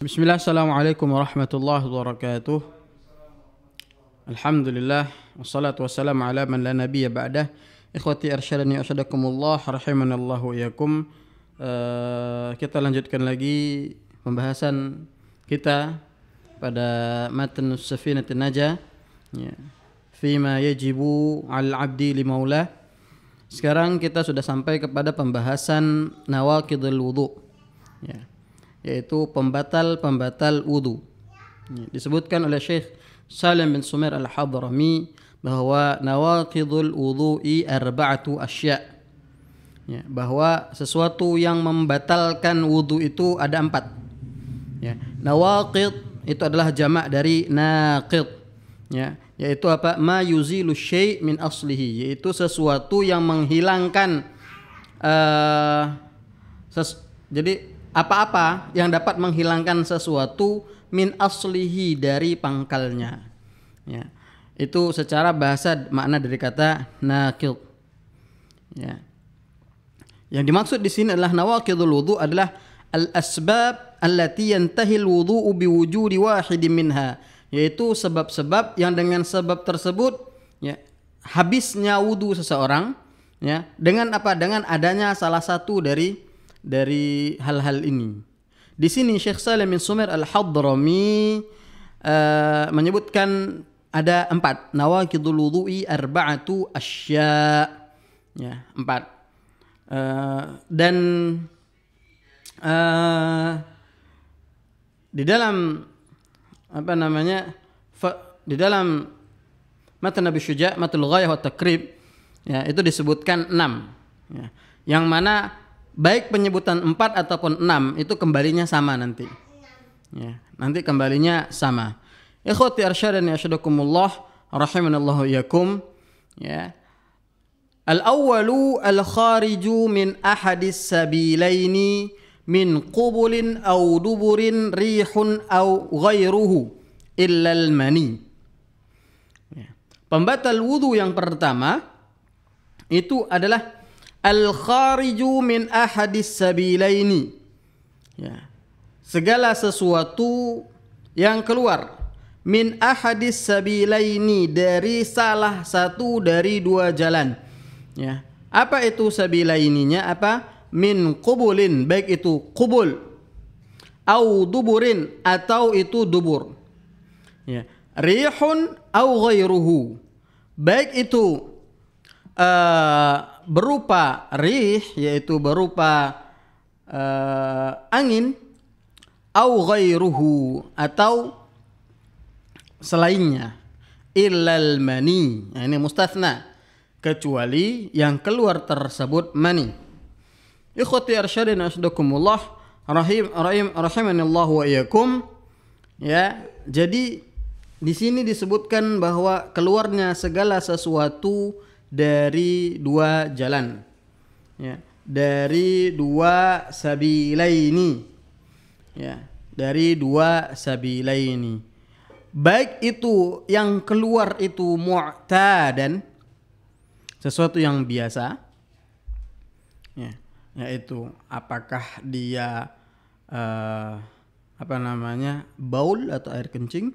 Bismillah, Assalamualaikum warahmatullahi wabarakatuh. Alhamdulillah, wassalatu wassalamu ala man la nabiya ba'dah. Ikhwati arsyadani asyadakumullah, rahimanallahu iyakum. Uh, eh, kita lanjutkan lagi pembahasan kita pada matan Safinatin Najah. Ya. Fima yajibu al-abdi limaulah. Sekarang kita sudah sampai kepada pembahasan Nawakidul wudu. Ya yaitu pembatal-pembatal wudhu. Disebutkan oleh Syekh Salim bin Sumair al-Hadrami bahwa nawaqidul wudhu'i arba'atu asya. Ya, bahwa sesuatu yang membatalkan wudhu itu ada empat. Ya, nawaqid itu adalah jamak dari naqid. Ya, yaitu apa? Ma yuzilu syai' min aslihi, yaitu sesuatu yang menghilangkan uh, ses jadi apa-apa yang dapat menghilangkan sesuatu min aslihi dari pangkalnya. Ya. Itu secara bahasa makna dari kata nakil. Ya. Yang dimaksud di sini adalah nawaqidul wudu adalah al-asbab allati yantahi al-wudu'u biwujudi wahidin minha, yaitu sebab-sebab yang dengan sebab tersebut ya habisnya wudu seseorang ya dengan apa dengan adanya salah satu dari dari hal-hal ini. Di sini Syekh salim bin Sumer Al-Hadrami uh, menyebutkan ada empat nawakidul wudu'i arba'atu asya ya empat uh, dan uh, di dalam apa namanya fa, di dalam matan Nabi Syuja matul ghayah wa takrib ya itu disebutkan enam ya, yang mana baik penyebutan empat ataupun enam itu kembalinya sama nanti. Ya, nanti kembalinya sama. Ikhwati arsyadani asyadakumullah rahimanallahu yakum. Ya. Al-awwalu al-khariju min ahadis sabilaini min qubulin au duburin rihun au ghairuhu illa al-mani. Ya. Pembatal wudu yang pertama itu adalah al-khariju min ahadis sabilaini. Ya. Segala sesuatu yang keluar min ahadis sabilaini dari salah satu dari dua jalan. Ya. Apa itu sabilaininya? Apa? Min kubulin, baik itu kubul au duburin atau itu dubur. Ya. Rihun au ghairuhu. Baik itu uh, berupa rih yaitu berupa uh, angin au ghairuhu atau selainnya illal mani nah, ini mustathna kecuali yang keluar tersebut mani ikhwati arsyadin asdakumullah rahim rahim rahimanillah wa iyakum ya jadi di sini disebutkan bahwa keluarnya segala sesuatu dari dua jalan ya dari dua sabilaini ya dari dua sabilaini baik itu yang keluar itu mu'tadan sesuatu yang biasa ya yaitu apakah dia uh, apa namanya baul atau air kencing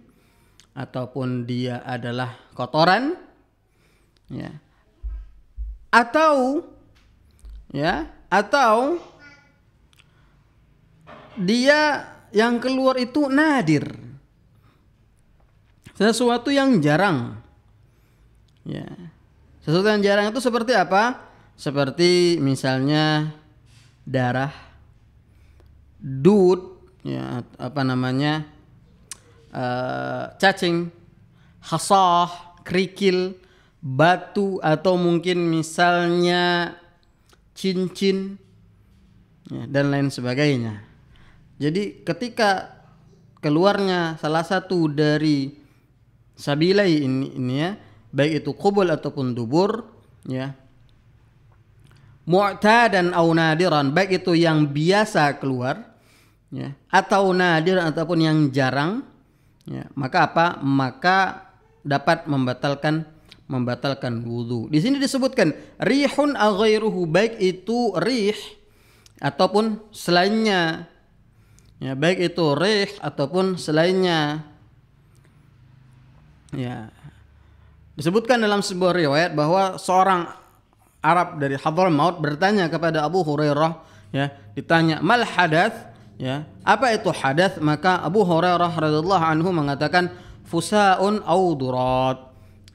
ataupun dia adalah kotoran ya atau ya atau dia yang keluar itu nadir sesuatu yang jarang ya sesuatu yang jarang itu seperti apa seperti misalnya darah dud ya apa namanya uh, cacing hasah kerikil batu atau mungkin misalnya cincin ya, dan lain sebagainya. Jadi ketika keluarnya salah satu dari sabilai ini, ini ya, baik itu kubul ataupun dubur ya. dan au nadiran, baik itu yang biasa keluar ya, atau nadir ataupun yang jarang ya, maka apa? Maka dapat membatalkan membatalkan wudhu. Di sini disebutkan rihun aghairuhu baik itu rih ataupun selainnya. Ya, baik itu rih ataupun selainnya. Ya. Disebutkan dalam sebuah riwayat bahwa seorang Arab dari Hadramaut bertanya kepada Abu Hurairah ya, ditanya mal hadath ya apa itu hadas maka Abu Hurairah radhiyallahu anhu mengatakan fusaun au durat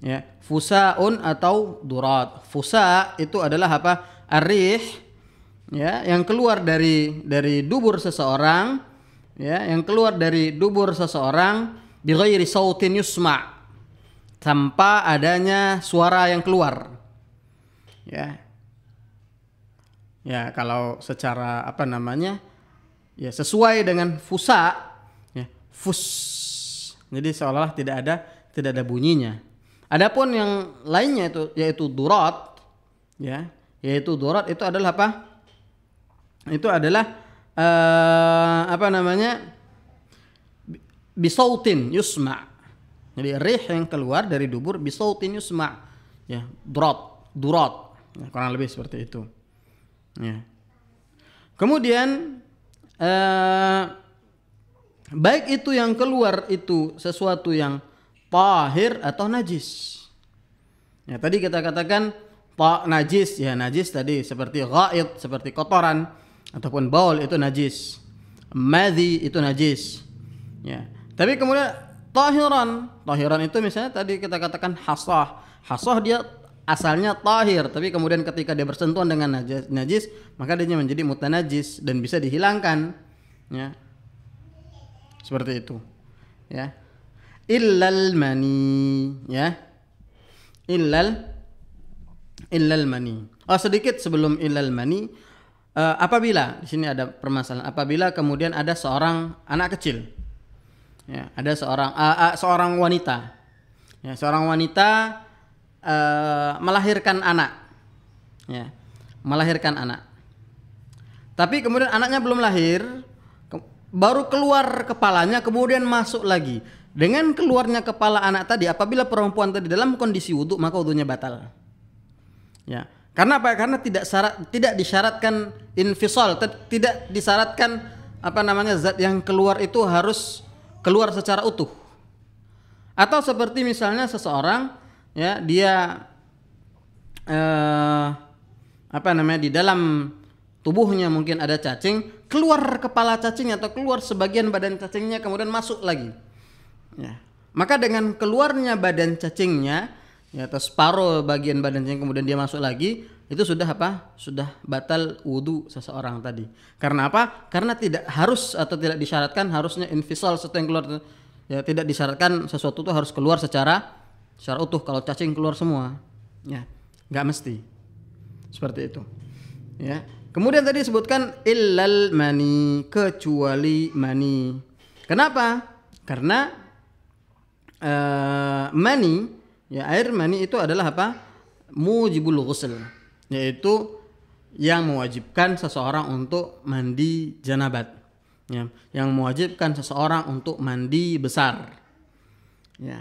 ya fusaun atau durat fusa itu adalah apa Arif, ya yang keluar dari dari dubur seseorang ya yang keluar dari dubur seseorang bighairi sautin yusma tanpa adanya suara yang keluar ya ya kalau secara apa namanya ya sesuai dengan fusa ya fus jadi seolah-olah tidak ada tidak ada bunyinya Adapun yang lainnya itu yaitu durat ya, yaitu durat itu adalah apa? Itu adalah uh, apa namanya? bisautin yusma. Jadi rih yang keluar dari dubur bisautin yusma. Ya, durat, durat. Ya, kurang lebih seperti itu. Ya. Kemudian uh, baik itu yang keluar itu sesuatu yang tahir atau najis. Ya, tadi kita katakan ta najis ya najis tadi seperti ghaid seperti kotoran ataupun baul itu najis. Madhi itu najis. Ya. Tapi kemudian tahiran, tahiran itu misalnya tadi kita katakan hasah. Hasah dia asalnya tahir, tapi kemudian ketika dia bersentuhan dengan najis, najis maka dia menjadi mutanajis dan bisa dihilangkan. Ya. Seperti itu. Ya illal mani ya illal illal mani oh sedikit sebelum illal mani uh, apabila di sini ada permasalahan apabila kemudian ada seorang anak kecil ya ada seorang uh, uh, seorang wanita ya seorang wanita uh, melahirkan anak ya melahirkan anak tapi kemudian anaknya belum lahir baru keluar kepalanya kemudian masuk lagi dengan keluarnya kepala anak tadi, apabila perempuan tadi dalam kondisi wudhu, maka wudhunya batal. Ya, karena apa? Karena tidak syarat, tidak disyaratkan infisal, tidak disyaratkan apa namanya zat yang keluar itu harus keluar secara utuh. Atau seperti misalnya seseorang, ya dia eh, apa namanya di dalam tubuhnya mungkin ada cacing, keluar kepala cacingnya atau keluar sebagian badan cacingnya kemudian masuk lagi Ya. Maka dengan keluarnya badan cacingnya ya atau separuh bagian badan cacing kemudian dia masuk lagi itu sudah apa? Sudah batal wudhu seseorang tadi. Karena apa? Karena tidak harus atau tidak disyaratkan harusnya infisal sesuatu yang keluar ya tidak disyaratkan sesuatu itu harus keluar secara secara utuh kalau cacing keluar semua ya nggak mesti seperti itu ya kemudian tadi disebutkan illal mani kecuali mani kenapa karena Eh, mani ya air mani itu adalah apa mujibul ghusl yaitu yang mewajibkan seseorang untuk mandi janabat ya yang mewajibkan seseorang untuk mandi besar ya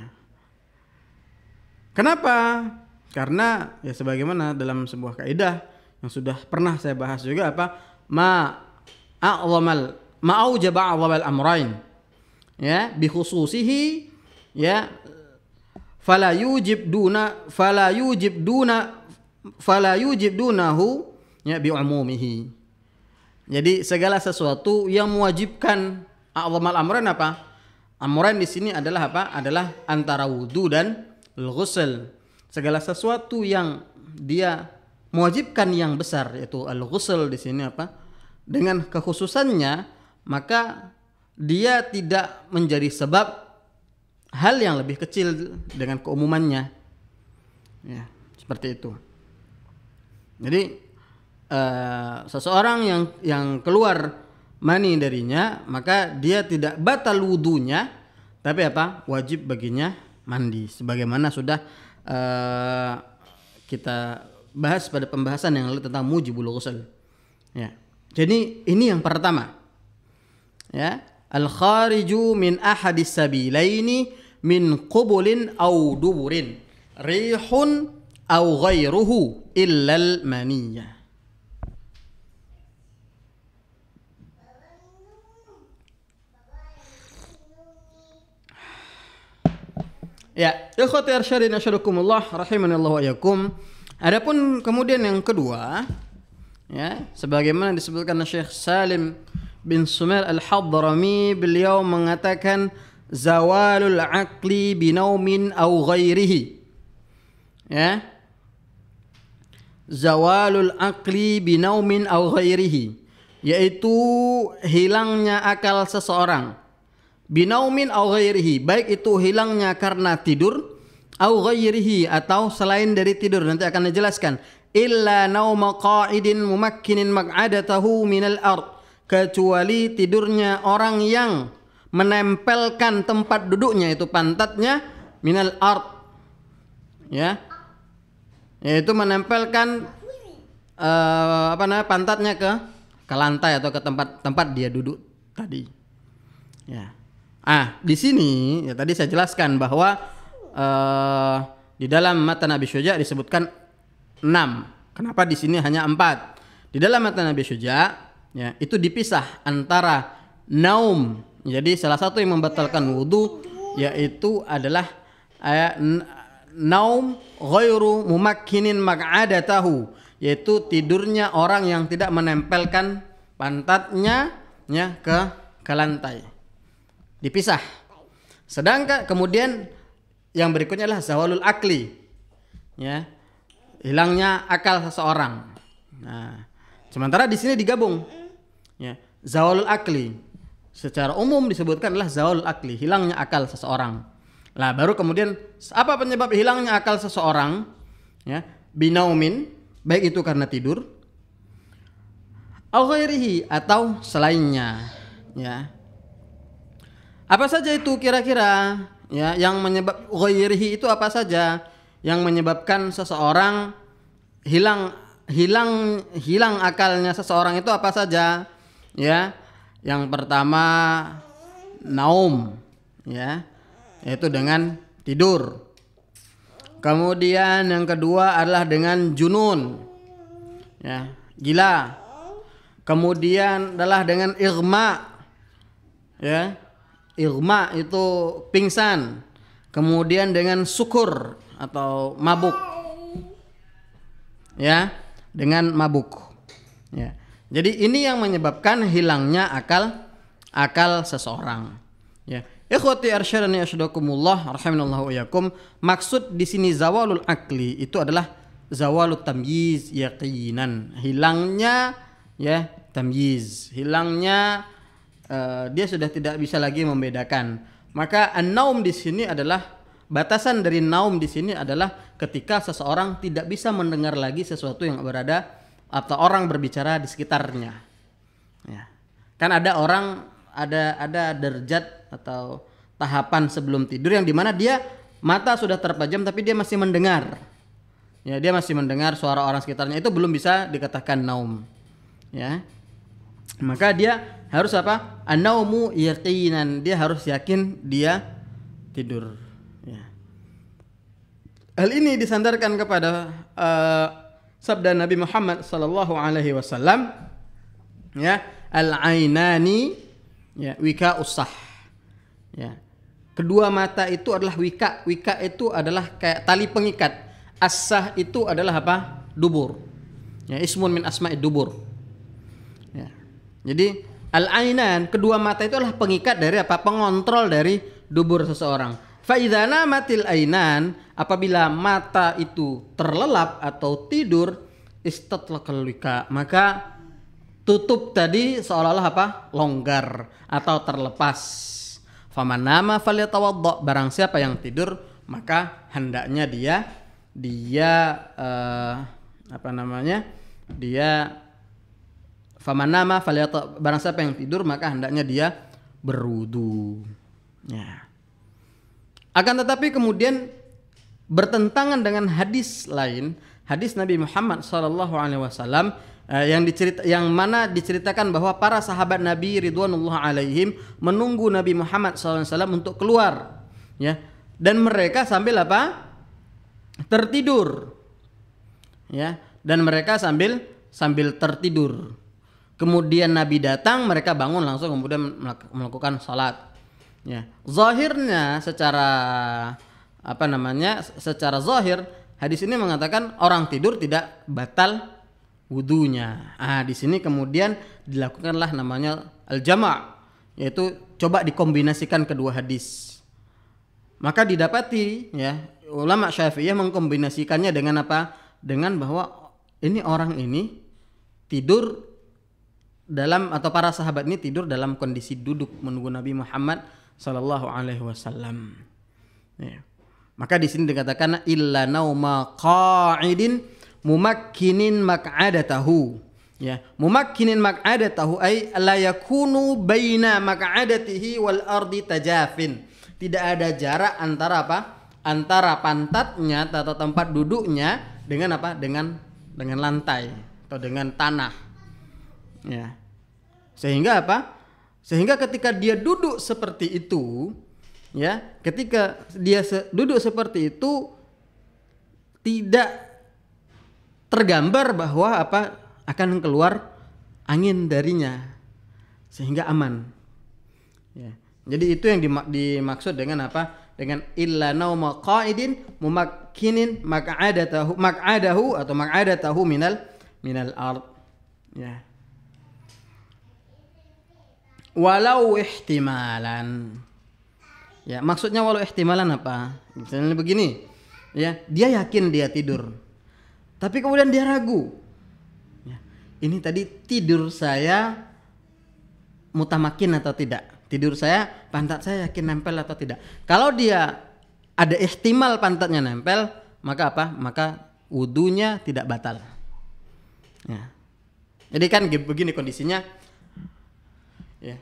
kenapa karena ya sebagaimana dalam sebuah kaidah yang sudah pernah saya bahas juga apa ma a'zamal ma'aujaba a'zamal amrain ya bi khususihi ya fala yujib duna fala yujib duna fala yujib dunahu ya bi umumihi jadi segala sesuatu yang mewajibkan al amran apa amran di sini adalah apa adalah antara wudu dan ghusl segala sesuatu yang dia mewajibkan yang besar yaitu al-ghusl di sini apa dengan kekhususannya maka dia tidak menjadi sebab hal yang lebih kecil dengan keumumannya ya seperti itu jadi uh, seseorang yang yang keluar mani darinya maka dia tidak batal wudhunya tapi apa wajib baginya mandi sebagaimana sudah uh, kita bahas pada pembahasan yang lalu tentang mujibul ghusl ya jadi ini yang pertama ya Al-khariju min ahadis sabilaini min qubulin au duburin rihun au ghairuhu illal maniyah. Ya, ikhwati arsyadin asyarakumullah rahimanallahu wa yakum. Adapun kemudian yang kedua, ya, sebagaimana disebutkan Syekh Salim bin Sumail al-Hadrami beliau mengatakan zawalul aqli binaumin au ghairihi. Ya. Zawalul aqli binaumin au ghairihi yaitu hilangnya akal seseorang binaumin au ghairihi baik itu hilangnya karena tidur au ghairihi atau selain dari tidur nanti akan dijelaskan illa nauma qa'idin mumakkinin maq'adatahu minal ardh kecuali tidurnya orang yang menempelkan tempat duduknya itu pantatnya minal art ya yaitu menempelkan uh, apa namanya pantatnya ke ke lantai atau ke tempat tempat dia duduk tadi ya ah di sini ya tadi saya jelaskan bahwa uh, di dalam mata Nabi Syuja disebutkan enam, kenapa di sini hanya empat? di dalam mata Nabi Syuja ya itu dipisah antara naum jadi salah satu yang membatalkan wudhu yaitu adalah eh, naum ghairu mumakkinin mag'adatahu yaitu tidurnya orang yang tidak menempelkan pantatnya ya ke ke lantai dipisah sedangkan kemudian yang berikutnya adalah zawalul akli ya hilangnya akal seseorang nah sementara di sini digabung ya zawalul akli secara umum disebutkan adalah zawalul akli hilangnya akal seseorang lah baru kemudian apa penyebab hilangnya akal seseorang ya binaumin baik itu karena tidur Awairihi atau selainnya ya apa saja itu kira-kira ya yang menyebab ghairihi itu apa saja yang menyebabkan seseorang hilang hilang hilang akalnya seseorang itu apa saja ya. Yang pertama naum ya, yaitu dengan tidur. Kemudian yang kedua adalah dengan junun. Ya, gila. Kemudian adalah dengan irma. Ya. Irma itu pingsan. Kemudian dengan syukur atau mabuk. Ya, dengan mabuk. Ya. Jadi ini yang menyebabkan hilangnya akal akal seseorang. Ya. Ikhwati arsyadani asyadakumullah rahimallahu iyakum. Maksud di sini zawalul akli itu adalah zawalut tamyiz yaqinan. Hilangnya ya tamyiz, hilangnya uh, dia sudah tidak bisa lagi membedakan. Maka an-naum di sini adalah batasan dari naum di sini adalah ketika seseorang tidak bisa mendengar lagi sesuatu yang berada atau orang berbicara di sekitarnya. Ya. Kan ada orang ada ada derajat atau tahapan sebelum tidur yang dimana dia mata sudah terpejam tapi dia masih mendengar. Ya, dia masih mendengar suara orang sekitarnya itu belum bisa dikatakan naum. Ya. Maka dia harus apa? Anaumu yakinan. Dia harus yakin dia tidur. Ya. Hal ini disandarkan kepada eh, sabda Nabi Muhammad sallallahu alaihi wasallam ya al ainani ya wika usah ya kedua mata itu adalah wika wika itu adalah kayak tali pengikat asah itu adalah apa dubur ya ismun min asma dubur ya jadi al ainan kedua mata itu adalah pengikat dari apa pengontrol dari dubur seseorang faidana matil ainan apabila mata itu terlelap atau tidur istatlaqal maka tutup tadi seolah-olah apa? longgar atau terlepas. Faman nama falyatawaddo barang siapa yang tidur maka hendaknya dia dia uh, apa namanya? dia faman nama barang siapa yang tidur maka hendaknya dia berwudu. Ya. Akan tetapi kemudian bertentangan dengan hadis lain, hadis Nabi Muhammad Shallallahu Alaihi Wasallam eh, yang dicerita yang mana diceritakan bahwa para sahabat Nabi Ridwanullah alaihim menunggu Nabi Muhammad SAW untuk keluar ya dan mereka sambil apa tertidur ya dan mereka sambil sambil tertidur kemudian Nabi datang mereka bangun langsung kemudian melakukan salat ya zahirnya secara apa namanya secara zahir hadis ini mengatakan orang tidur tidak batal wudhunya. Ah di sini kemudian dilakukanlah namanya al jama' yaitu coba dikombinasikan kedua hadis. Maka didapati ya ulama Syafi'iyah mengkombinasikannya dengan apa? Dengan bahwa ini orang ini tidur dalam atau para sahabat ini tidur dalam kondisi duduk menunggu Nabi Muhammad Sallallahu Alaihi Wasallam. Ya. Maka di sini dikatakan illa nauma qa'idin mumakkinin maq'adatahu. Ya, mumakkinin maq'adatahu ay la yakunu baina maq'adatihi wal ardi tajafin. Tidak ada jarak antara apa? Antara pantatnya atau tempat duduknya dengan apa? Dengan dengan lantai atau dengan tanah. Ya. Sehingga apa? Sehingga ketika dia duduk seperti itu, ya ketika dia se duduk seperti itu tidak tergambar bahwa apa akan keluar angin darinya sehingga aman ya. jadi itu yang dimak dimaksud dengan apa dengan illa nauma qaidin mumakkinin mak'adatahu mak'adahu atau mak'adatahu minal minal ard ya walau ihtimalan Ya, maksudnya walau ihtimalan apa? Misalnya begini. Ya, dia yakin dia tidur. Tapi kemudian dia ragu. Ya, ini tadi tidur saya mutamakin atau tidak? Tidur saya, pantat saya yakin nempel atau tidak? Kalau dia ada ihtimal pantatnya nempel, maka apa? Maka wudhunya tidak batal. Ya. Jadi kan begini kondisinya. Ya.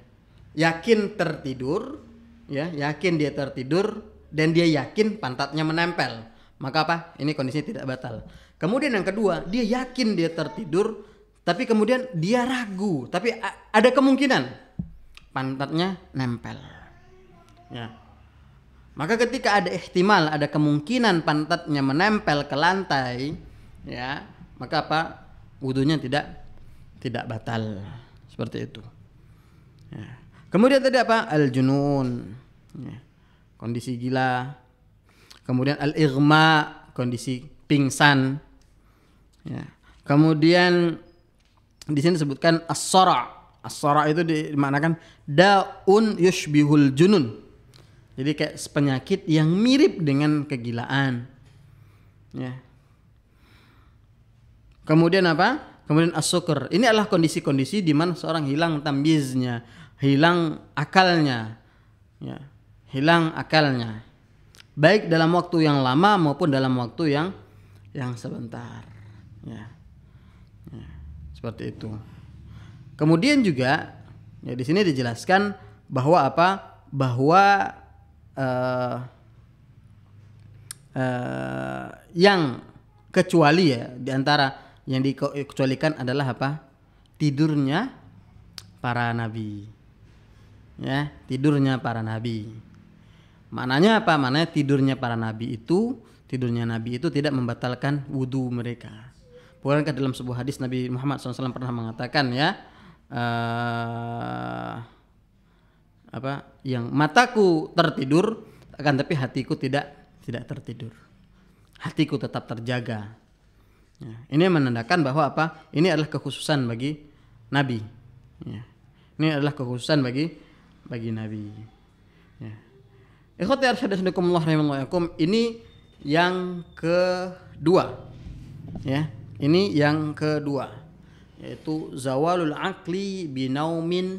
Yakin tertidur, ya yakin dia tertidur dan dia yakin pantatnya menempel maka apa ini kondisinya tidak batal kemudian yang kedua dia yakin dia tertidur tapi kemudian dia ragu tapi ada kemungkinan pantatnya nempel ya maka ketika ada ihtimal ada kemungkinan pantatnya menempel ke lantai ya maka apa wudhunya tidak tidak batal seperti itu ya. Kemudian tadi apa? Al-junun. Ya. Kondisi gila. Kemudian al-irma, kondisi pingsan. Ya. Kemudian di sini disebutkan as-sara. As-sara itu dimaknakan daun yushbihul junun. Jadi kayak penyakit yang mirip dengan kegilaan. Ya. Kemudian apa? Kemudian as Ini adalah kondisi-kondisi di mana seorang hilang tambiznya hilang akalnya ya hilang akalnya baik dalam waktu yang lama maupun dalam waktu yang yang sebentar ya, ya seperti itu kemudian juga ya di sini dijelaskan bahwa apa bahwa uh, uh, yang kecuali ya diantara yang dikecualikan adalah apa tidurnya para nabi ya tidurnya para nabi maknanya apa maknanya tidurnya para nabi itu tidurnya nabi itu tidak membatalkan wudhu mereka bukankah dalam sebuah hadis Nabi Muhammad SAW pernah mengatakan ya uh, apa yang mataku tertidur akan tapi hatiku tidak tidak tertidur hatiku tetap terjaga ya, ini menandakan bahwa apa ini adalah kekhususan bagi Nabi ya, ini adalah kekhususan bagi bagi Nabi. Ya. Ikhwati arsyadakumullah rahimahakum. Ini yang kedua. Ya, ini yang kedua yaitu zawalul akli binaumin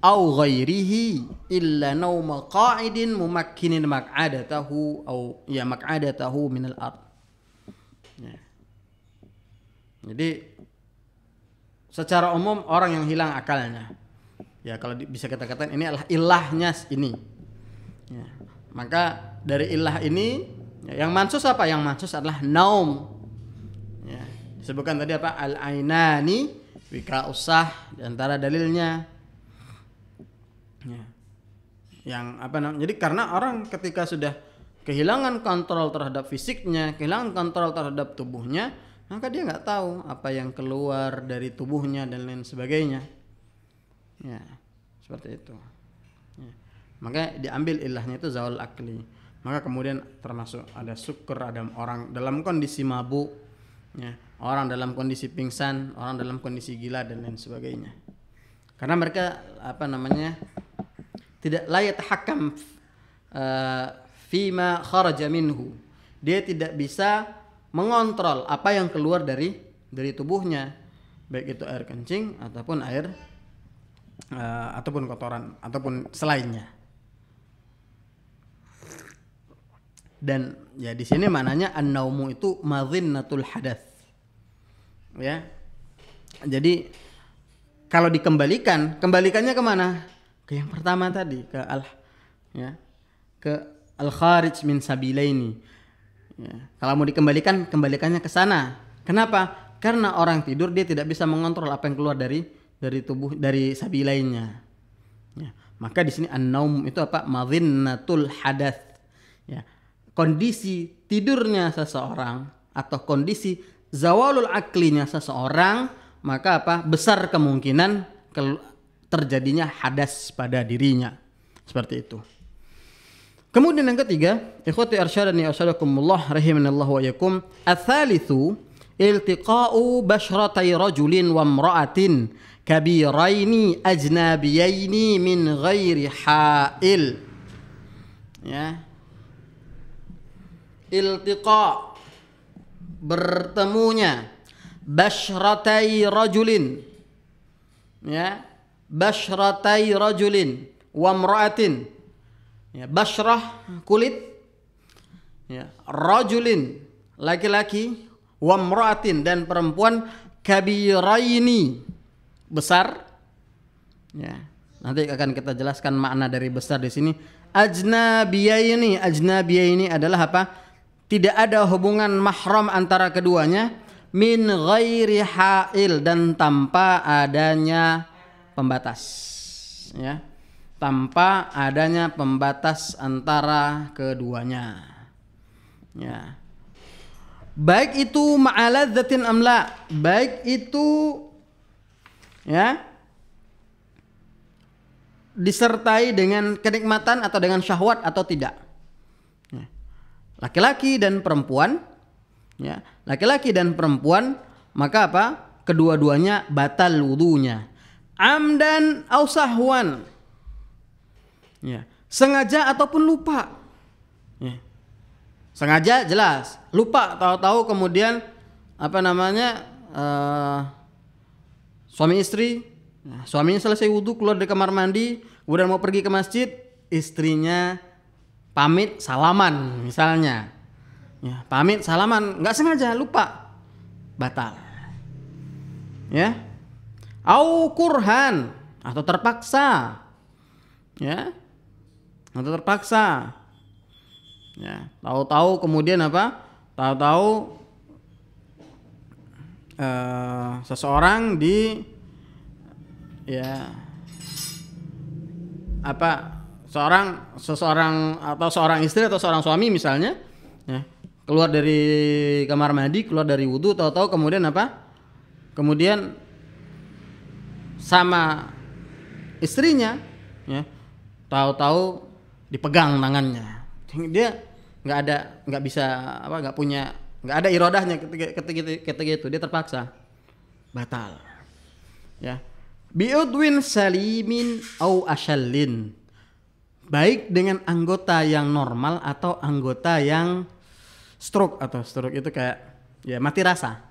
au ghairihi illa nauma qa'idin mumakkinin maq'adatahu au ya maq'adatahu min al-ard. Ya. Jadi secara umum orang yang hilang akalnya ya kalau bisa kita katakan ini adalah ilahnya ini ya. maka dari ilah ini ya, yang mansus apa yang mansus adalah naum ya. disebutkan tadi apa al ainani wika usah diantara dalilnya ya. yang apa namanya jadi karena orang ketika sudah kehilangan kontrol terhadap fisiknya kehilangan kontrol terhadap tubuhnya maka dia nggak tahu apa yang keluar dari tubuhnya dan lain sebagainya ya seperti itu ya. maka diambil ilahnya itu zaul akli maka kemudian termasuk ada syukur ada orang dalam kondisi mabuk ya orang dalam kondisi pingsan orang dalam kondisi gila dan lain sebagainya karena mereka apa namanya tidak layak hakam eh, fima kharaja minhu dia tidak bisa mengontrol apa yang keluar dari dari tubuhnya baik itu air kencing ataupun air uh, ataupun kotoran ataupun selainnya. Dan ya di sini mananya an-naumu itu madhinnatul hadas. Ya. Jadi kalau dikembalikan, kembalikannya kemana? Ke yang pertama tadi, ke al ya, ke al kharij min sabilaini. Ya. Kalau mau dikembalikan, kembalikannya ke sana. Kenapa? Karena orang tidur dia tidak bisa mengontrol apa yang keluar dari dari tubuh dari sapi lainnya. Ya. Maka di sini an-naum itu apa? Madhinnatul hadath. Ya. Kondisi tidurnya seseorang atau kondisi zawalul aklinya seseorang maka apa? Besar kemungkinan terjadinya hadas pada dirinya. Seperti itu. Kemudian yang ketiga, ikhwati arsyadani asyadakumullah rahimanallahu wa yakum. Athalithu iltiqa'u bashratai rajulin wa mra'atin kabiraini ajnabiyaini min ghairi ha'il ya iltiqa bertemunya bashratai rajulin ya bashratai rajulin wa mra'atin ya bashrah kulit ya rajulin laki-laki wa mra'atin dan perempuan kabiraini besar ya nanti akan kita jelaskan makna dari besar di sini ajnabiya ini ajnabiya ini adalah apa tidak ada hubungan mahram antara keduanya min ghairi ha'il dan tanpa adanya pembatas ya tanpa adanya pembatas antara keduanya ya baik itu ma'aladzatin amla baik itu ya disertai dengan kenikmatan atau dengan syahwat atau tidak ya. laki-laki dan perempuan ya laki-laki dan perempuan maka apa kedua-duanya batal wudhunya amdan au sahwan ya sengaja ataupun lupa ya. sengaja jelas lupa tahu-tahu kemudian apa namanya uh, suami istri nah, suaminya selesai wudhu keluar dari kamar mandi kemudian mau pergi ke masjid istrinya pamit salaman misalnya ya, pamit salaman nggak sengaja lupa batal ya au kurhan atau terpaksa ya atau terpaksa ya tahu-tahu kemudian apa tahu-tahu uh, seseorang di ya apa seorang seseorang atau seorang istri atau seorang suami misalnya ya keluar dari kamar mandi keluar dari wudhu tahu-tahu kemudian apa kemudian sama istrinya ya tahu-tahu dipegang tangannya dia nggak ada nggak bisa apa nggak punya nggak ada irodahnya ketika, ketika, ketika itu dia terpaksa batal ya biudwin salimin au ashalin baik dengan anggota yang normal atau anggota yang stroke atau stroke itu kayak ya mati rasa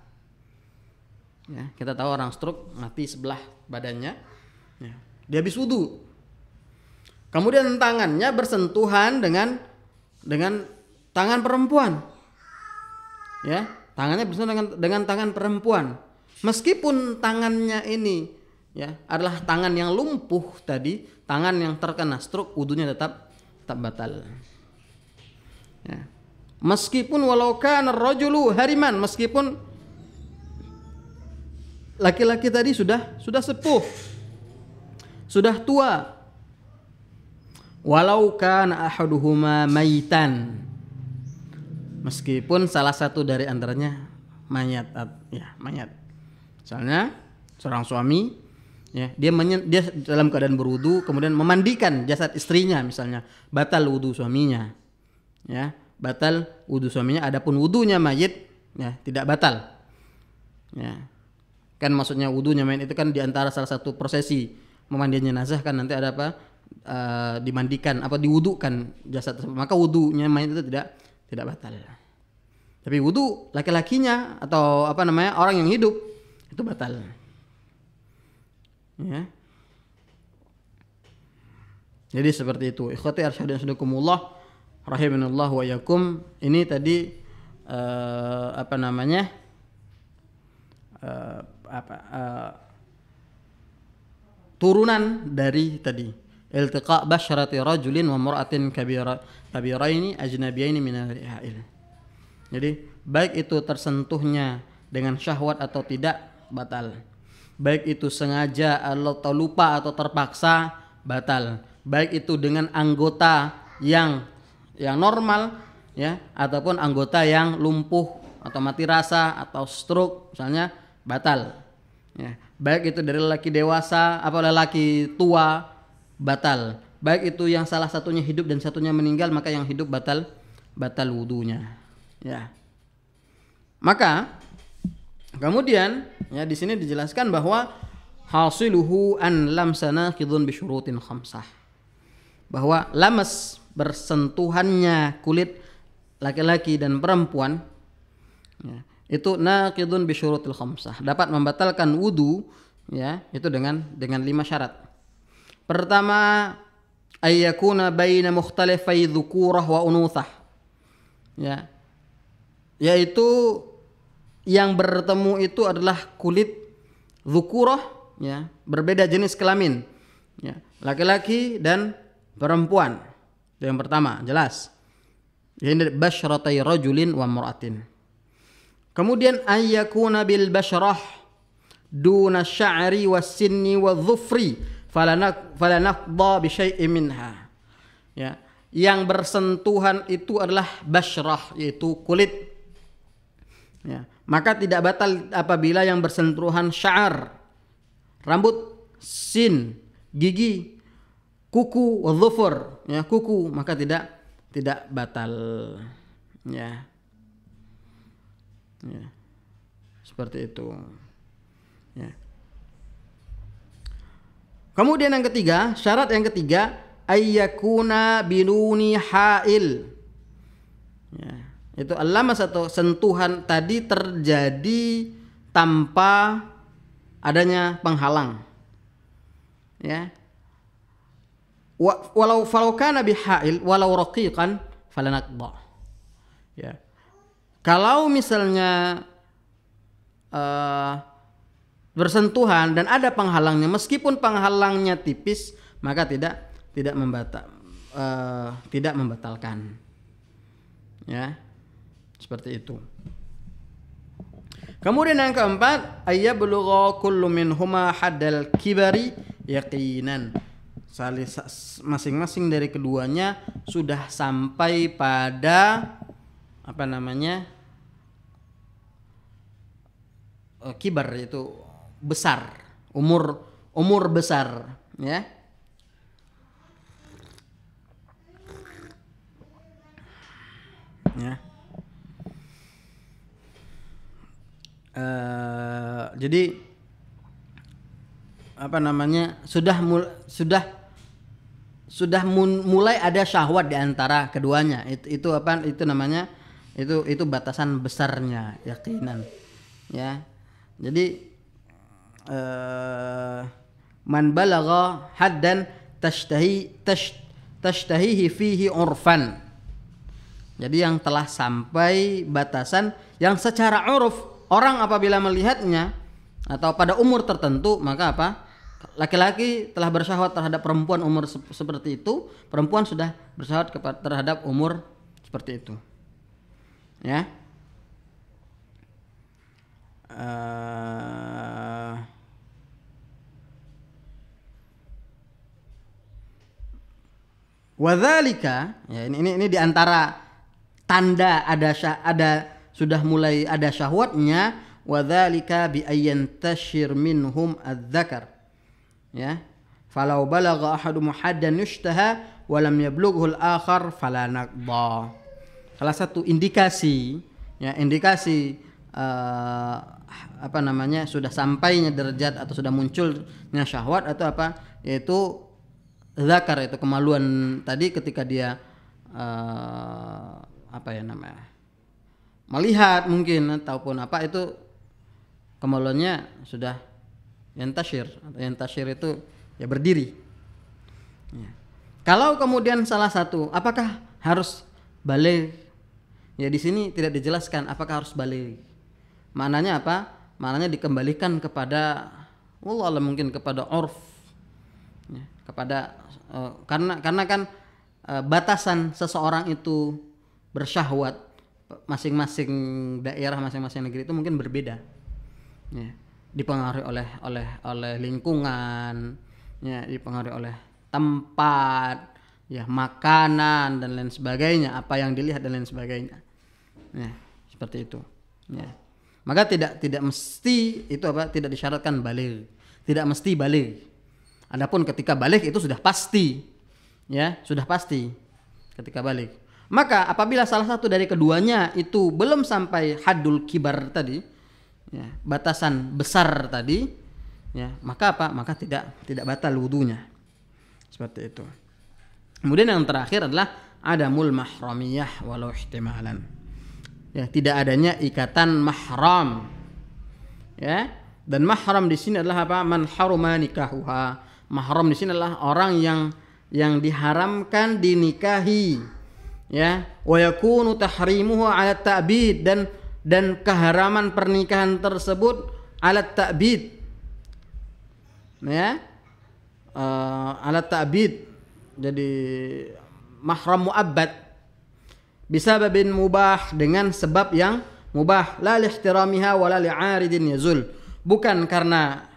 ya kita tahu orang stroke mati sebelah badannya ya. dia habis wudhu kemudian tangannya bersentuhan dengan dengan tangan perempuan ya tangannya bersentuhan dengan dengan tangan perempuan meskipun tangannya ini ya adalah tangan yang lumpuh tadi tangan yang terkena stroke wudhunya tetap tetap batal ya. meskipun walau kan rojulu hariman meskipun laki-laki tadi sudah sudah sepuh sudah tua walau kan ahaduhuma maitan Meskipun salah satu dari antaranya mayat ya, mayat. Misalnya seorang suami ya, dia menyen, dia dalam keadaan berwudu kemudian memandikan jasad istrinya misalnya, batal wudu suaminya. Ya, batal wudu suaminya adapun wudunya mayit ya, tidak batal. Ya. Kan maksudnya wudunya mayit itu kan diantara salah satu prosesi memandikan jenazah kan nanti ada apa e, dimandikan apa diwudukan jasad maka wudunya mayit itu tidak tidak batal. Tapi wudhu laki-lakinya atau apa namanya orang yang hidup itu batal. Ya. Jadi seperti itu. Ikhwati arsyadun sedukumullah rahimanullah wa yakum. Ini tadi uh, apa namanya? Uh, apa uh, turunan dari tadi iltiqa basharati rajulin wa mar'atin kabira ini ajnabiyaini min jadi baik itu tersentuhnya dengan syahwat atau tidak batal baik itu sengaja atau lupa atau terpaksa batal baik itu dengan anggota yang yang normal ya ataupun anggota yang lumpuh atau mati rasa atau stroke misalnya batal ya baik itu dari lelaki dewasa apa lelaki tua batal. Baik itu yang salah satunya hidup dan satunya meninggal, maka yang hidup batal batal wudhunya. Ya. Maka kemudian ya di sini dijelaskan bahwa hasiluhu an sana kidun bisyurutin khamsah. Bahwa lames bersentuhannya kulit laki-laki dan perempuan ya, itu naqidun bisyurutil khamsah dapat membatalkan wudu ya itu dengan dengan lima syarat Pertama, ayyakuna baina mukhtalifai dhukurah wa unuthah. Ya. Yaitu yang bertemu itu adalah kulit dhukurah ya, berbeda jenis kelamin. Ya, laki-laki dan perempuan. Itu yang pertama, jelas. Ini basyratai rajulin wa muratin. Kemudian ayakuna bil basyrah duna sya'ri wa sinni wa dhufri falanak falanaqdha minha. Ya. Yang bersentuhan itu adalah basyrah yaitu kulit. Ya. Maka tidak batal apabila yang bersentuhan syar, rambut, sin, gigi, kuku, dhufur, ya kuku, maka tidak tidak batal. Ya. Ya. Seperti itu. Kemudian yang ketiga, syarat yang ketiga ayyakuna binuni ha'il. Ya, itu alam atau sentuhan tadi terjadi tanpa adanya penghalang. Ya. Walau falau kana bihail walau raqiqan falanaqda. Ya. Kalau misalnya uh, bersentuhan dan ada penghalangnya meskipun penghalangnya tipis maka tidak tidak membatal uh, eh, tidak membatalkan ya seperti itu kemudian yang keempat ayyablugha kullu huma hadal kibari yakinan masing-masing dari keduanya sudah sampai pada apa namanya eh, kibar itu besar, umur umur besar, ya. Ya. Uh, jadi apa namanya sudah mul sudah sudah mulai ada syahwat di antara keduanya itu, itu apa itu namanya itu itu batasan besarnya yakinan ya jadi Eh, man balagha haddan tashtahi tashtahihi fihi urfan. Jadi yang telah sampai batasan yang secara uruf orang apabila melihatnya atau pada umur tertentu maka apa? Laki-laki telah bersyahwat terhadap perempuan umur se seperti itu, perempuan sudah bersyahwat terhadap umur seperti itu. Ya. Eh, Wadhalika, ya ini ini ini diantara tanda ada syah, ada sudah mulai ada syahwatnya wadhalika bi tashir minhum adzakar ya falau balagha ahadu muhaddan yushtaha wa lam yablughul akhar fala naqda salah satu indikasi ya indikasi uh, apa namanya sudah sampainya derajat atau sudah munculnya syahwat atau apa yaitu zakar itu kemaluan tadi ketika dia uh, apa ya namanya melihat mungkin ataupun apa itu kemaluannya sudah yang tashir atau yang tashir itu ya berdiri ya. kalau kemudian salah satu apakah harus balik ya di sini tidak dijelaskan apakah harus balik maknanya apa maknanya dikembalikan kepada Allah mungkin kepada orf kepada uh, karena karena kan uh, batasan seseorang itu bersyahwat masing-masing daerah masing-masing negeri itu mungkin berbeda ya dipengaruhi oleh oleh oleh lingkungan ya dipengaruhi oleh tempat ya makanan dan lain sebagainya apa yang dilihat dan lain sebagainya ya seperti itu ya maka tidak tidak mesti itu apa tidak disyaratkan balik tidak mesti balik Adapun ketika balik itu sudah pasti. Ya, sudah pasti ketika balik. Maka apabila salah satu dari keduanya itu belum sampai hadul kibar tadi, ya, batasan besar tadi, ya, maka apa? Maka tidak tidak batal wudhunya. Seperti itu. Kemudian yang terakhir adalah ada adamul mahramiyah walau ihtimalan. Ya, tidak adanya ikatan mahram. Ya, dan mahram di sini adalah apa? Man haruma nikahuha mahram di sini adalah orang yang yang diharamkan dinikahi ya wa yakunu tahrimuhu ala ta'bid dan dan keharaman pernikahan tersebut ala ta'bid ya uh, ala ta'bid jadi mahram muabbad bisa babin mubah dengan sebab yang mubah la ihtiramiha wa la li'aridin yazul bukan karena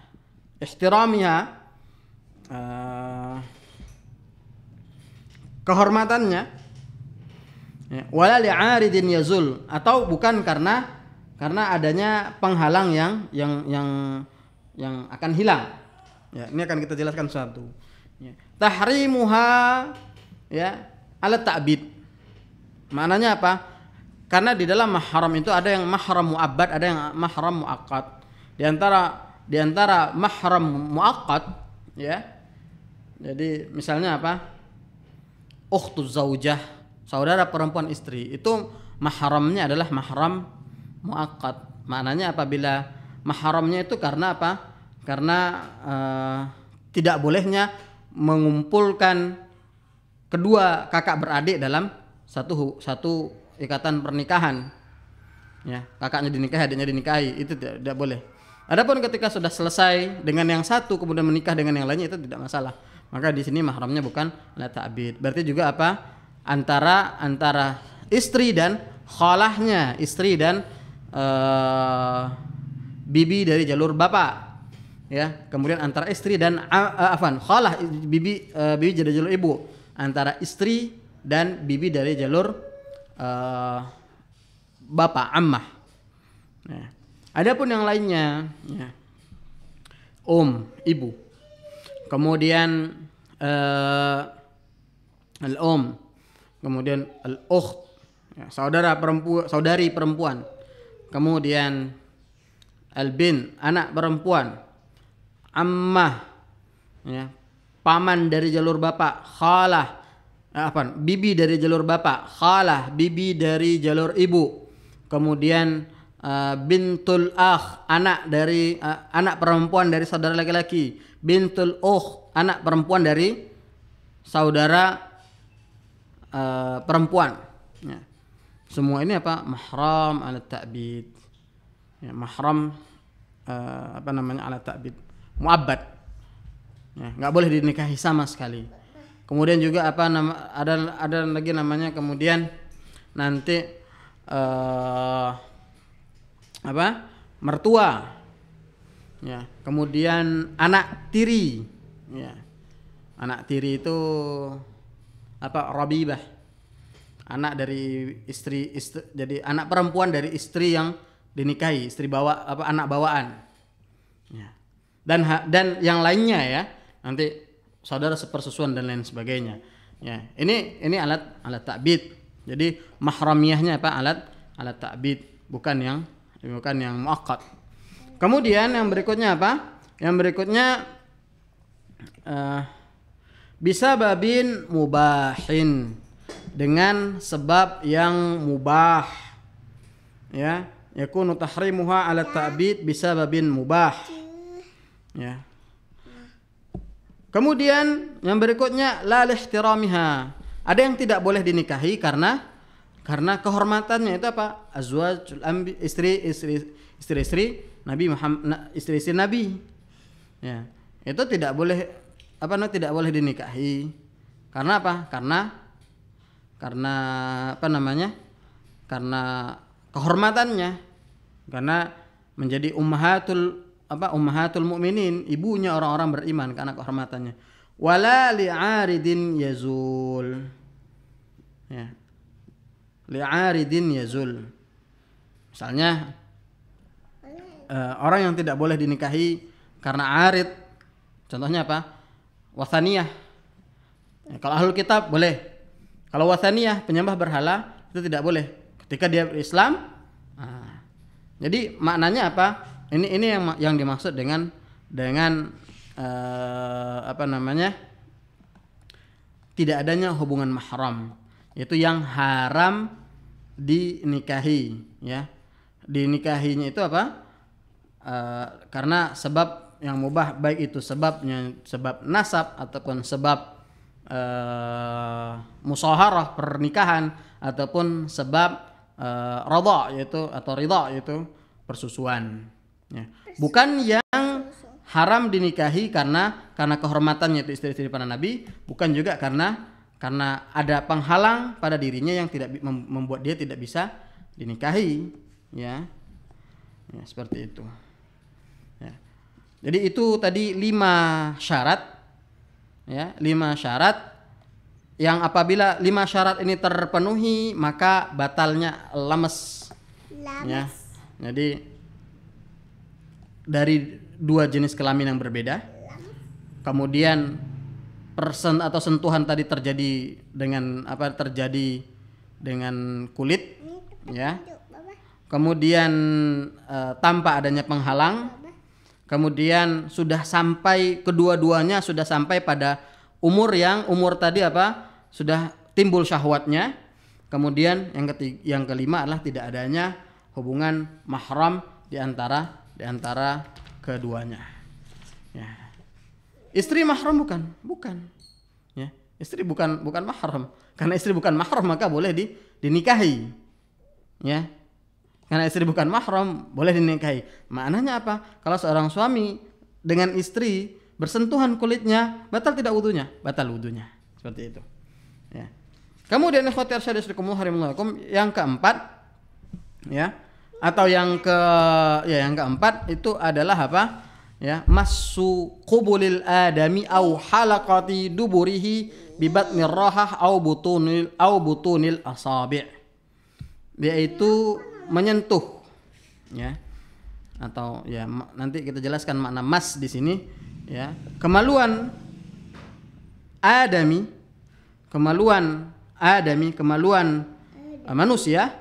ihtiramiha Eh, kehormatannya ya, wala li'aridin yazul atau bukan karena karena adanya penghalang yang yang yang yang akan hilang. Ya, ini akan kita jelaskan satu. Ya. Tahrimuha ya alat ta'bid. Maknanya apa? Karena di dalam mahram itu ada yang mahram muabbad, ada yang mahram muakkad. Di antara di antara mahram muakkad ya jadi misalnya apa? Ukhtu zaujah, saudara perempuan istri. Itu mahramnya adalah mahram muakkad. Maknanya apabila mahramnya itu karena apa? Karena uh, tidak bolehnya mengumpulkan kedua kakak beradik dalam satu satu ikatan pernikahan. Ya, kakaknya dinikahi, adiknya dinikahi, itu tidak, tidak boleh. Adapun ketika sudah selesai dengan yang satu kemudian menikah dengan yang lainnya itu tidak masalah maka di sini mahramnya bukan la ta'bid. Berarti juga apa? Antara antara istri dan khalahnya, istri dan uh, bibi dari jalur bapak. Ya, kemudian antara istri dan uh, afan, khalah bibi uh, bibi dari jalur ibu, antara istri dan bibi dari jalur uh, bapak ammah. Ya. Adapun yang lainnya, ya. Om, ibu. Kemudian uh, eh, al Om, kemudian al oh ya, saudara perempuan, saudari perempuan. Kemudian al-bin, anak perempuan. Ammah, ya, paman dari jalur bapak, khalah, eh, apa? Bibi dari jalur bapak, khalah, bibi dari jalur ibu. Kemudian uh, bintul akh, anak dari uh, anak perempuan dari saudara laki-laki, bintul ukh, anak perempuan dari saudara uh, perempuan. Ya. Semua ini apa? Mahram alat ta'bid. Ya, mahram uh, apa namanya alat ta'bid. Mu'abbad. Ya, nggak boleh dinikahi sama sekali. Kemudian juga apa nama ada ada lagi namanya kemudian nanti uh, apa mertua ya kemudian anak tiri ya anak tiri itu apa Rabibah anak dari istri, istri jadi anak perempuan dari istri yang dinikahi istri bawa apa anak bawaan ya. dan dan yang lainnya ya nanti saudara sepersusuan dan lain sebagainya ya ini ini alat alat takbit jadi mahramiyahnya apa alat alat takbit bukan yang bukan yang muakat kemudian yang berikutnya apa yang berikutnya uh, bisa babin mubahin dengan sebab yang mubah ya yakunu tahrimuha ala ta'bid bisa babin mubah ya kemudian yang berikutnya la lihtiramiha ada yang tidak boleh dinikahi karena karena kehormatannya itu apa azwajul istri istri istri istri Nabi Muhammad istri istri Nabi ya itu tidak boleh apa namanya tidak boleh dinikahi karena apa karena karena apa namanya karena kehormatannya karena menjadi ummahatul apa ummahatul mukminin ibunya orang-orang beriman karena kehormatannya wala li'aridin yazul ya li'aridin yazul misalnya uh, orang yang tidak boleh dinikahi karena arid Contohnya apa? Wasaniyah. Ya, kalau ahlul kitab boleh. Kalau wasaniyah penyembah berhala itu tidak boleh. Ketika dia berislam, nah, jadi maknanya apa? Ini ini yang yang dimaksud dengan dengan uh, apa namanya? Tidak adanya hubungan mahram, yaitu yang haram dinikahi, ya. Dinikahinya itu apa? Uh, karena sebab yang mubah baik itu sebabnya sebab nasab ataupun sebab uh, musaharah pernikahan ataupun sebab uh, yaitu atau ridho yaitu persusuan ya. bukan yang haram dinikahi karena karena kehormatannya itu istri-istri para nabi bukan juga karena karena ada penghalang pada dirinya yang tidak membuat dia tidak bisa dinikahi ya, ya seperti itu jadi itu tadi lima syarat, ya lima syarat yang apabila lima syarat ini terpenuhi maka batalnya lames. Ya. Jadi dari dua jenis kelamin yang berbeda, kemudian persen atau sentuhan tadi terjadi dengan apa terjadi dengan kulit, ya. Kemudian e, tanpa adanya penghalang, kemudian sudah sampai kedua-duanya sudah sampai pada umur yang umur tadi apa sudah timbul syahwatnya kemudian yang ketiga, yang kelima adalah tidak adanya hubungan mahram di antara di antara keduanya ya. istri mahram bukan bukan ya istri bukan bukan mahram karena istri bukan mahram maka boleh di, dinikahi ya karena istri bukan mahram boleh dinikahi. Maknanya apa? Kalau seorang suami dengan istri bersentuhan kulitnya batal tidak wudhunya, batal wudhunya. Seperti itu. Ya. Kemudian khotir syadisukum yang keempat ya atau yang ke ya yang keempat itu adalah apa? Ya, masu qubulil adami au halaqati duburihi bibat rahah au butunil au butunil asabi' yaitu menyentuh ya atau ya nanti kita jelaskan makna mas di sini ya kemaluan adami kemaluan adami kemaluan eh, adami. manusia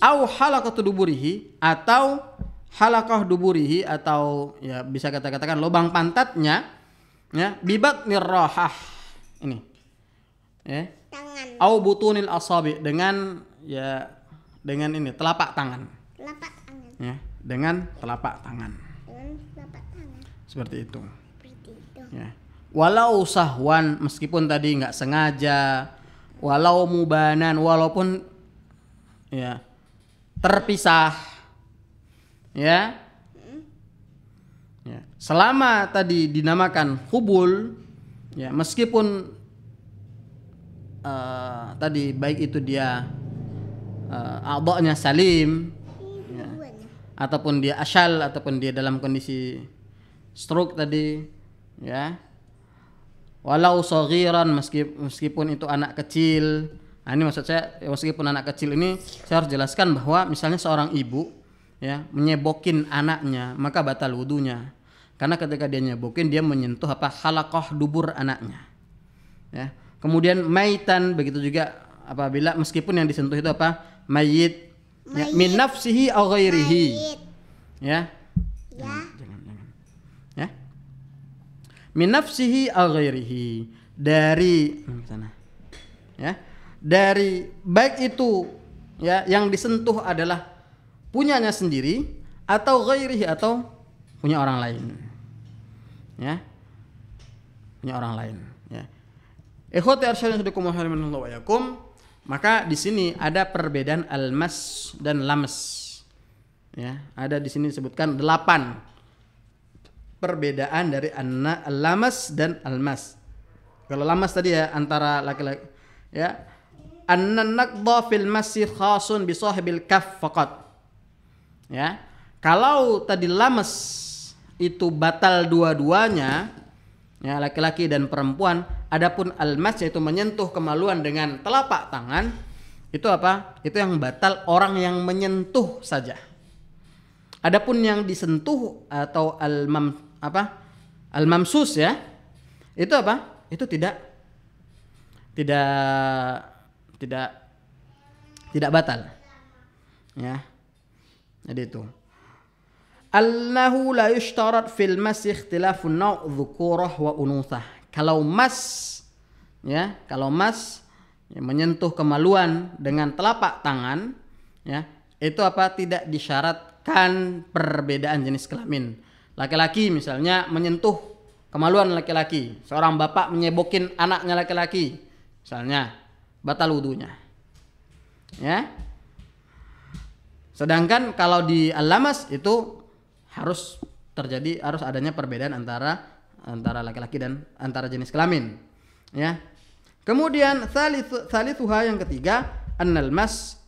au halaqatu duburihi atau halakah duburihi atau ya bisa kita katakan lubang pantatnya ya bibat nirrahah ini ya au butunil asabi dengan ya dengan ini telapak tangan. Telapak tangan. Ya, dengan telapak tangan. Dengan telapak tangan. Seperti itu. Seperti itu. Ya. Walau sahwan meskipun tadi nggak sengaja, walau mubanan, walaupun ya terpisah, ya. Ya. Selama tadi dinamakan hubul, ya meskipun uh, tadi baik itu dia uh, eh, adanya salim ya. ataupun dia asyal ataupun dia dalam kondisi stroke tadi ya walau sogiran meskipun, meskipun itu anak kecil nah, ini maksud saya ya, meskipun anak kecil ini saya harus jelaskan bahwa misalnya seorang ibu ya menyebokin anaknya maka batal wudhunya karena ketika dia nyebokin dia menyentuh apa halakoh dubur anaknya ya kemudian maitan begitu juga apabila meskipun yang disentuh itu apa mayit, mayit. Ya, min nafsihi au ghairihi. Ya. Ya. Jangan, jangan. Ya. Min nafsihi au ghairihi. Dari hmm, sana. Ya. Dari baik itu ya yang disentuh adalah punyanya sendiri atau ghairihi atau punya orang lain. Ya. Punya orang lain, ya. Ikhwati arsyadin wa yakum. Maka di sini ada perbedaan almas dan lames, Ya, ada di sini disebutkan delapan perbedaan dari anak lames dan almas. Kalau lames tadi ya antara laki-laki ya anna naqdha fil masih khasun bi sahibil kaf faqat. Ya. Kalau tadi lames itu batal dua-duanya ya laki-laki dan perempuan Adapun almas yaitu menyentuh kemaluan dengan telapak tangan itu apa? Itu yang batal orang yang menyentuh saja. Adapun yang disentuh atau almam apa? Almamsus ya. Itu apa? Itu tidak tidak tidak tidak batal. Ya. Jadi itu. Allahu la yushtarat fil masih ikhtilafun naw' wa unuthah kalau emas ya, kalau mas ya, menyentuh kemaluan dengan telapak tangan ya, itu apa tidak disyaratkan perbedaan jenis kelamin. Laki-laki misalnya menyentuh kemaluan laki-laki, seorang bapak menyebokin anaknya laki-laki misalnya, batal wudhunya. Ya. Sedangkan kalau di alamas itu harus terjadi harus adanya perbedaan antara antara laki-laki dan antara jenis kelamin ya kemudian thalithu, yang ketiga annal mas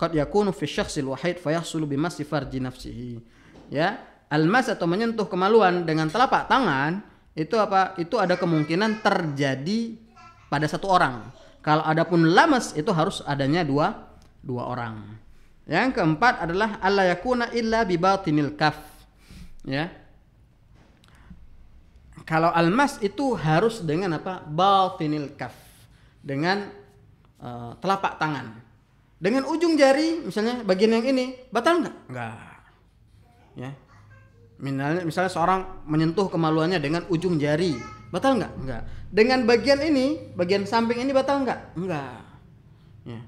qad yakunu fi syakhsil wahid fayahsulu bimassi farji nafsihi ya almas atau menyentuh kemaluan dengan telapak tangan itu apa itu ada kemungkinan terjadi pada satu orang kalau adapun lamas itu harus adanya dua dua orang yang keempat adalah Allah yakuna illa bibatinil kaf ya kalau almas itu harus dengan apa? Baltinil kaf. Dengan uh, telapak tangan. Dengan ujung jari misalnya bagian yang ini batal nggak? Nggak. Ya. Misalnya, misalnya seorang menyentuh kemaluannya dengan ujung jari, batal nggak? Nggak. Dengan bagian ini, bagian samping ini batal nggak? Nggak. Ya.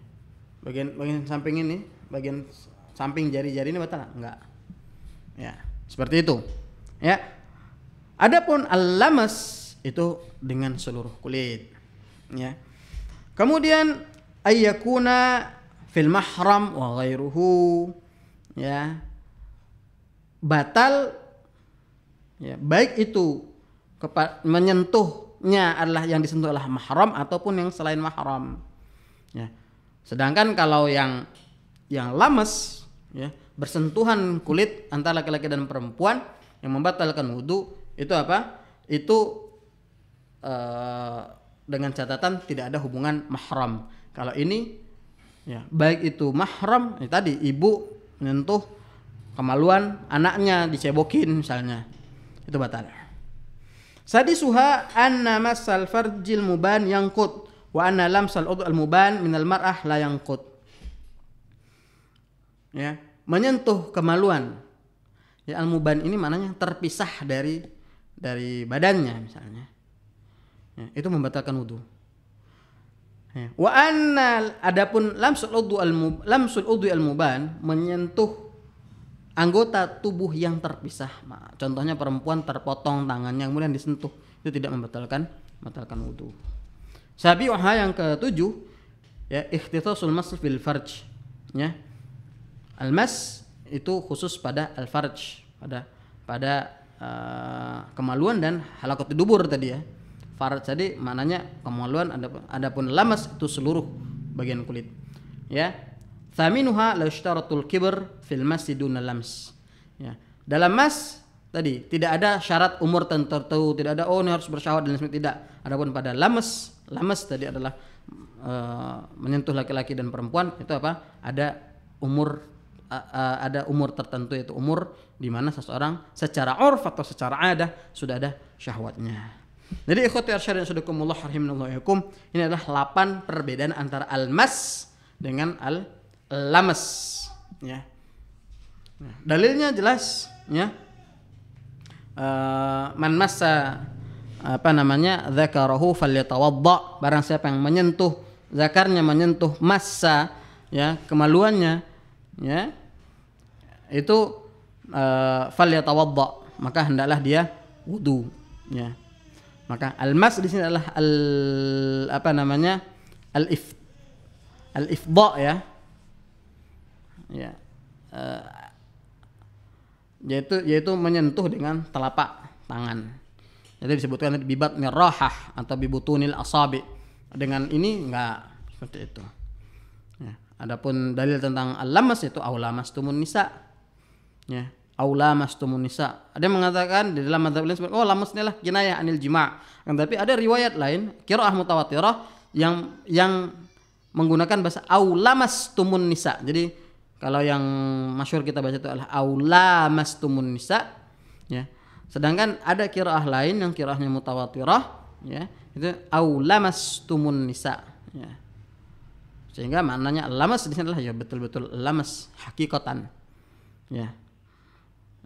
Bagian bagian samping ini, bagian samping jari-jari ini batal nggak? Nggak. Ya, seperti itu. Ya, Adapun al-lamas itu dengan seluruh kulit. Ya. Kemudian ayakuna fil mahram wa ghairuhu ya. Batal ya, baik itu menyentuhnya adalah yang disentuh adalah mahram ataupun yang selain mahram. Ya. Sedangkan kalau yang yang lames, ya, bersentuhan kulit antara laki-laki dan perempuan yang membatalkan wudhu itu apa itu uh, dengan catatan tidak ada hubungan mahram kalau ini ya baik itu mahram ya tadi ibu menyentuh kemaluan anaknya dicebokin misalnya itu batal Sadi suha anna masal farjil muban yang kut wa anna sal udhu al muban minal mar'ah la kut. ya menyentuh kemaluan ya al muban ini maknanya terpisah dari dari badannya misalnya ya, itu membatalkan wudhu ya. wa anna adapun lamsul udhu al lamsul udhu al muban menyentuh anggota tubuh yang terpisah contohnya perempuan terpotong tangannya kemudian disentuh itu tidak membatalkan membatalkan wudhu wahai yang ketujuh ya ikhtisasul mas fil farj ya al mas itu khusus pada al farj pada pada Eh, kemaluan dan halakot dubur tadi ya farad tadi mananya kemaluan ada adapun lamas itu seluruh bagian kulit ya thaminuha la syaratul kibr fil masjidun lams ya dalam mas tadi tidak ada syarat umur tertentu tidak ada oh ini harus bersyahwat dan sebagainya tidak adapun pada lames lames tadi adalah uh, menyentuh laki-laki dan perempuan itu apa ada umur uh, uh, ada umur tertentu yaitu umur di mana seseorang secara orf atau secara ada sudah ada syahwatnya. Jadi ikhwati arsyad sudah sudakumullah rahimahullahikum ini adalah 8 perbedaan antara al-mas dengan al-lamas ya. Nah, dalilnya jelas ya. Uh, man massa apa namanya zakarahu falyatawadda barang siapa yang menyentuh zakarnya menyentuh massa ya kemaluannya ya itu eh, fal yatawadda maka hendaklah dia wudu ya maka almas di sini adalah al apa namanya al if al ifda ya ya uh, yaitu yaitu menyentuh dengan telapak tangan jadi disebutkan bibat mirrahah atau bibutunil asabi dengan ini enggak seperti itu ya. adapun dalil tentang al-lamas itu aulamas tumun nisa' ya aula mastumun nisa. Ada yang mengatakan di dalam madzhab lain oh lamas lamasnilah kinayah anil jima'. Tapi ada riwayat lain qiraah mutawatirah yang yang menggunakan bahasa aula mastumun nisa. Jadi kalau yang masyur kita baca itu adalah aula mastumun nisa ya. Sedangkan ada qiraah lain yang qiraahnya mutawatirah ya, itu aula mastumun nisa ya. Sehingga maknanya lamas di sini adalah ya betul-betul lamas hakikatan. Ya,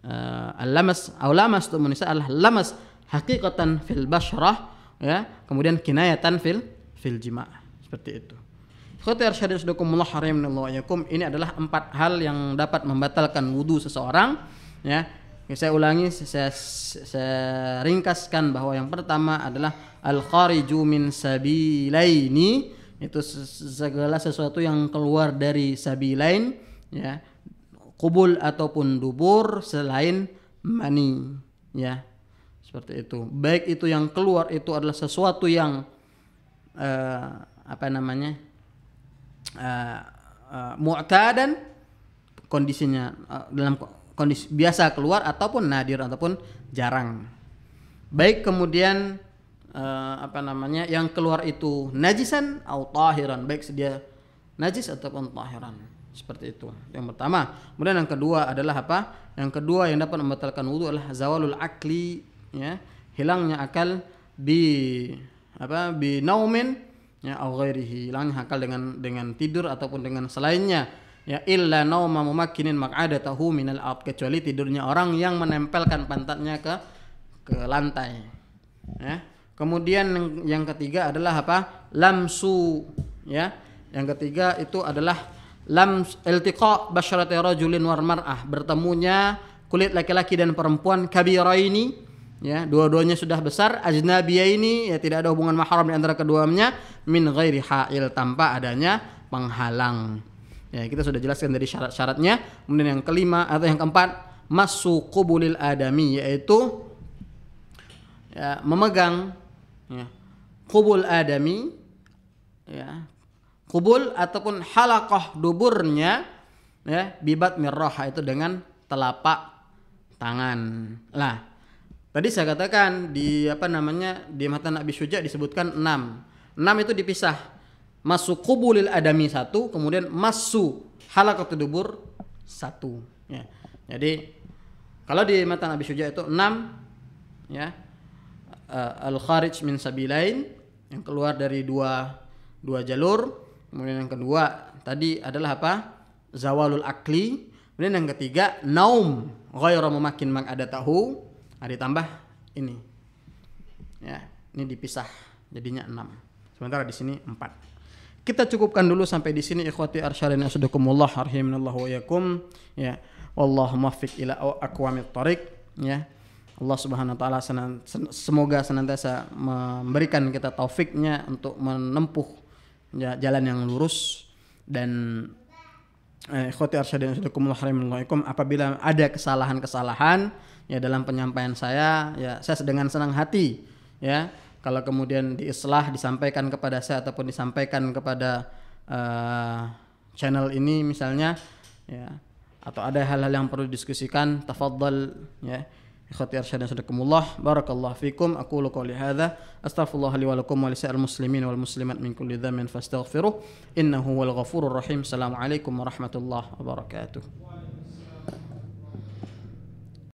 uh, al-lamas atau lamas tu adalah lamas hakikatan fil basharah ya kemudian kinayatan fil fil jima' seperti itu Khotir syadid sedukumullah harim ini adalah empat hal yang dapat membatalkan wudhu seseorang ya saya ulangi saya, saya ringkaskan bahwa yang pertama adalah al khariju min sabilaini itu segala sesuatu yang keluar dari sabilain ya kubul ataupun dubur selain mani ya seperti itu baik itu yang keluar itu adalah sesuatu yang uh, apa namanya uh, uh, mu'tadan kondisinya uh, dalam kondisi biasa keluar ataupun nadir ataupun jarang baik kemudian uh, apa namanya yang keluar itu najisan atau tahiran baik sedia najis ataupun tahiran seperti itu yang pertama kemudian yang kedua adalah apa yang kedua yang dapat membatalkan wudhu adalah zawalul akli ya hilangnya akal bi apa bi naumin ya au hilangnya akal dengan dengan tidur ataupun dengan selainnya ya illa nauma mumakkinin tahu minal ard kecuali tidurnya orang yang menempelkan pantatnya ke ke lantai ya kemudian yang, yang ketiga adalah apa lamsu ya yang ketiga itu adalah lam iltiqa basharati rajulin war mar'ah bertemunya kulit laki-laki dan perempuan kabira ini ya dua-duanya sudah besar ajnabiya ini ya tidak ada hubungan mahram di antara keduanya min ghairi ha'il tanpa adanya penghalang ya kita sudah jelaskan dari syarat-syaratnya kemudian yang kelima atau yang keempat masu qubulil adami yaitu ya, memegang ya, kubul adami ya, kubul ataupun halakoh duburnya ya bibat mirroha itu dengan telapak tangan lah tadi saya katakan di apa namanya di mata Nabi Suja disebutkan enam. Enam itu dipisah masuk kubulil adami satu kemudian masuk halakoh dubur satu ya. jadi kalau di mata Nabi Suja itu enam. ya eh, al kharij min sabilain yang keluar dari dua dua jalur Kemudian yang kedua tadi adalah apa? Zawalul akli. Kemudian yang ketiga naum orang memakin mak ada tahu. Ada nah, tambah ini. Ya, ini dipisah jadinya enam. Sementara di sini empat. Kita cukupkan dulu sampai di sini ikhwati arsyalin asdakumullah rahimanallahu wa yakum. Ya. Wallahu muwaffiq ila aqwamit thariq ya. Allah Subhanahu wa taala semoga senantiasa memberikan kita taufiknya untuk menempuh jalan yang lurus dan eh, ikhwati arsyadin assalamualaikum apabila ada kesalahan-kesalahan ya dalam penyampaian saya ya saya dengan senang hati ya kalau kemudian diislah disampaikan kepada saya ataupun disampaikan kepada uh, channel ini misalnya ya atau ada hal-hal yang perlu diskusikan tafadhal ya إخوتي أرشد أسدكم الله بارك الله فيكم أقول قولي هذا أستغفر الله لي ولكم ولسائر المسلمين والمسلمات من كل ذنب فاستغفروه إنه هو الغفور الرحيم السلام عليكم ورحمة الله وبركاته